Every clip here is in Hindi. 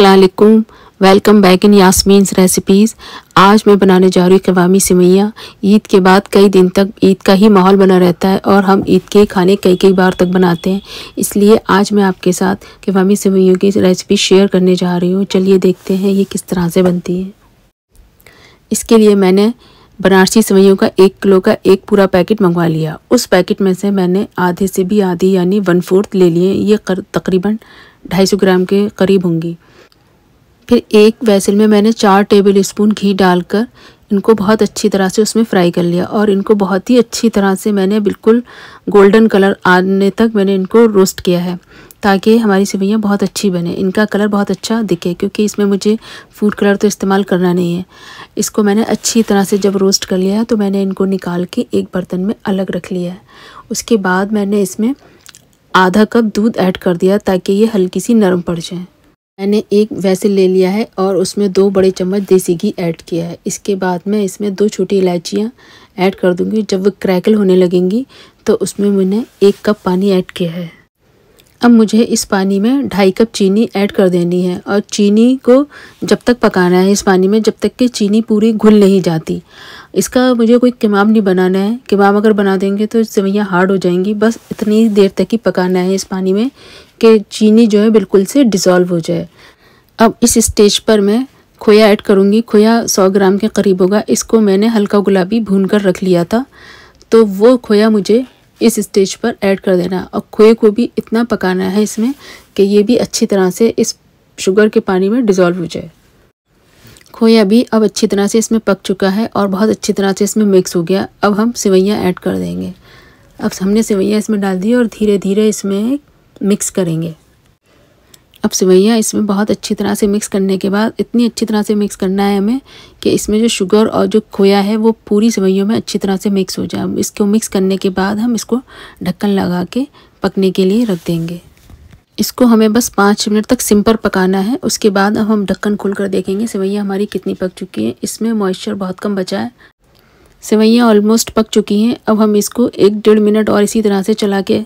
असलकुम welcome back in Yasmin's recipes आज मैं बनाने जा रही हूँ कवामी सेवैयाँ ईद के बाद कई दिन तक ईद का ही माहौल बना रहता है और हम ईद के खाने कई कई बार तक बनाते हैं इसलिए आज मैं आपके साथ कवामी सेवैयों की रेसिपी शेयर करने जा रही हूँ चलिए देखते हैं ये किस तरह से बनती है इसके लिए मैंने बनारसी सेवैयों का एक किलो का एक पूरा पैकेट मंगवा लिया उस पैकेट में से मैंने आधे से भी आधी यानी वन फोर्थ ले लिए ये तकरीबन ढाई सौ ग्राम के करीब होंगी फिर एक वैसल में मैंने चार टेबल स्पून घी डालकर इनको बहुत अच्छी तरह से उसमें फ्राई कर लिया और इनको बहुत ही अच्छी तरह से मैंने बिल्कुल गोल्डन कलर आने तक मैंने इनको रोस्ट किया है ताकि हमारी सेवैयाँ बहुत अच्छी बने इनका कलर बहुत अच्छा दिखे क्योंकि इसमें मुझे फूड कलर तो इस्तेमाल करना नहीं है इसको मैंने अच्छी तरह से जब रोस्ट कर लिया है तो मैंने इनको निकाल के एक बर्तन में अलग रख लिया है उसके बाद मैंने इसमें आधा कप दूध ऐड कर दिया ताकि ये हल्की सी नरम पड़ जाए मैंने एक वैसे ले लिया है और उसमें दो बड़े चम्मच देसी घी ऐड किया है इसके बाद मैं इसमें दो छोटी इलायचियाँ ऐड कर दूंगी जब वो क्रैकल होने लगेंगी तो उसमें मैंने एक कप पानी ऐड किया है अब मुझे इस पानी में ढाई कप चीनी ऐड कर देनी है और चीनी को जब तक पकाना है इस पानी में जब तक कि चीनी पूरी घुल नहीं जाती इसका मुझे कोई किमाम नहीं बनाना है किमाम अगर बना देंगे तो सेवैयाँ हार्ड हो जाएंगी बस इतनी देर तक ही पकाना है इस पानी में कि चीनी जो है बिल्कुल से डिज़ोल्व हो जाए अब इस स्टेज पर मैं खोया ऐड करूँगी खोया सौ ग्राम के करीब होगा इसको मैंने हल्का गुलाबी भून कर रख लिया था तो वो खोया मुझे इस स्टेज पर ऐड कर देना और खोए को भी इतना पकाना है इसमें कि ये भी अच्छी तरह से इस शुगर के पानी में डिज़ोल्व हो जाए खोया भी अब अच्छी तरह से इसमें पक चुका है और बहुत अच्छी तरह से इसमें मिक्स हो गया अब हम सेवैयाँ ऐड कर देंगे अब हमने सेवैयाँ इसमें डाल दी और धीरे धीरे इसमें मिक्स करेंगे अब सेवैयाँ इसमें बहुत अच्छी तरह से मिक्स करने के बाद इतनी अच्छी तरह से मिक्स करना है हमें कि इसमें जो शुगर और जो खोया है वो पूरी सेवैयों में अच्छी तरह से मिक्स हो जाए इसको मिक्स करने के बाद हम इसको ढक्कन लगा के पकने के लिए रख देंगे इसको हमें बस पाँच मिनट तक सिंपर पकाना है उसके बाद अब हम ढक्कन खोल कर देखेंगे सेवैयाँ हमारी कितनी पक चुकी हैं इसमें मॉइस्चर बहुत कम बचा है सेवैयाँ ऑलमोस्ट पक चुकी हैं अब हम इसको एक डेढ़ मिनट और इसी तरह से चला के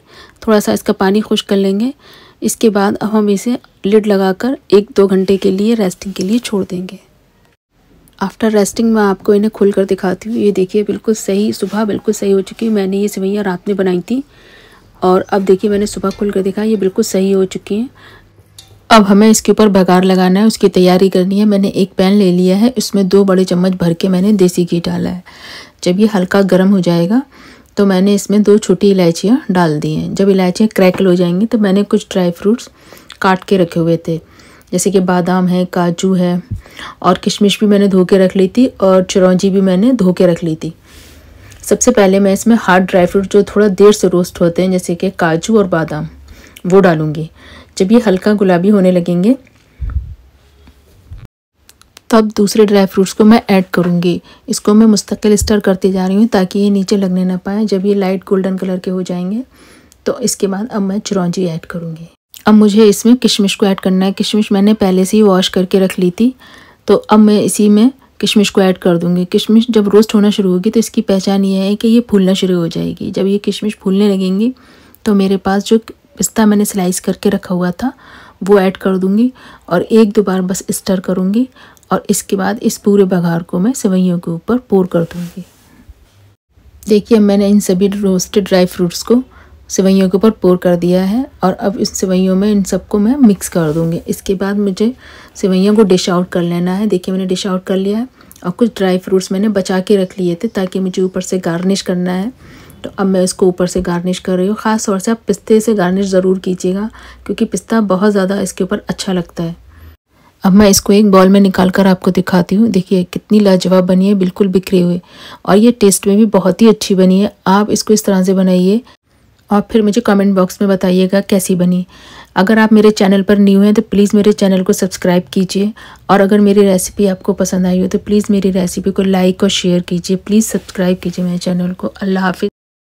थोड़ा सा इसका पानी खुश कर लेंगे इसके बाद अब हम इसे लिड लगा कर एक दो घंटे के लिए रेस्टिंग के लिए छोड़ देंगे आफ्टर रेस्टिंग मैं आपको इन्हें खुल कर दिखाती हूँ ये देखिए बिल्कुल सही सुबह बिल्कुल सही हो चुकी है मैंने ये सेवैयाँ रात में बनाई थी और अब देखिए मैंने सुबह खुल कर देखा ये बिल्कुल सही हो चुकी हैं अब हमें इसके ऊपर भगार लगाना है उसकी तैयारी करनी है मैंने एक पैन ले लिया है उसमें दो बड़े चम्मच भर के मैंने देसी घी डाला है जब ये हल्का गर्म हो जाएगा तो मैंने इसमें दो छोटी इलायचियाँ डाल दी हैं जब इलायचियाँ क्रैकल हो जाएंगी तो मैंने कुछ ड्राई फ्रूट्स काट के रखे हुए थे जैसे कि बादाम है काजू है और किशमिश भी मैंने धो के रख ली थी और चिरौंजी भी मैंने धो के रख ली थी सबसे पहले मैं इसमें हार्ड ड्राई फ्रूट जो थोड़ा देर से रोस्ट होते हैं जैसे कि काजू और बादाम वो डालूँगी जब ये हल्का गुलाबी होने लगेंगे तब दूसरे ड्राई फ्रूट्स को मैं ऐड करूँगी इसको मैं मुस्तकिल स्टर करती जा रही हूँ ताकि ये नीचे लगने ना पाए जब ये लाइट गोल्डन कलर के हो जाएंगे तो इसके बाद अब मैं चिरौंजी ऐड करूँगी अब मुझे इसमें किशमिश को ऐड करना है किशमिश मैंने पहले से ही वॉश करके रख ली थी तो अब मैं इसी में किशमिश को ऐड कर दूंगी किशमिश जब रोस्ट होना शुरू होगी तो इसकी पहचान ये है कि ये फूलना शुरू हो जाएगी जब ये किशमिश फूलने लगेंगी तो मेरे पास जो पिस्ता मैंने स्लाइस करके रखा हुआ था वो ऐड कर दूंगी और एक दो बार बस स्टर करूंगी और इसके बाद इस पूरे बघार को मैं सेवैयों के ऊपर पोर कर दूंगी देखिए मैंने इन सभी रोस्टेड ड्राई फ्रूट्स को सिवैयों के ऊपर पोर कर दिया है और अब इस सिवैयों में इन सबको मैं मिक्स कर दूँगी इसके बाद मुझे सिवैयों को डिश आउट कर लेना है देखिए मैंने डिश आउट कर लिया है और कुछ ड्राई फ्रूट्स मैंने बचा के रख लिए थे ताकि मुझे ऊपर से गार्निश करना है तो अब मैं इसको ऊपर से गार्निश कर रही हूँ ख़ास तौर से आप पिस्ते से गार्निश ज़रूर कीजिएगा क्योंकि पिस्ता बहुत ज़्यादा इसके ऊपर अच्छा लगता है अब मैं इसको एक बॉल में निकाल कर आपको दिखाती हूँ देखिए कितनी लाजवाब बनी है बिल्कुल बिखरे हुए और ये टेस्ट में भी बहुत ही अच्छी बनी है आप इसको इस तरह से बनाइए और फिर मुझे कमेंट बॉक्स में बताइएगा कैसी बनी अगर आप मेरे चैनल पर न्यू हैं तो प्लीज़ मेरे चैनल को सब्सक्राइब कीजिए और अगर मेरी रेसिपी आपको पसंद आई हो तो प्लीज़ मेरी रेसिपी को लाइक और शेयर कीजिए प्लीज़ सब्सक्राइब कीजिए मेरे चैनल को अल्लाह हाफिज़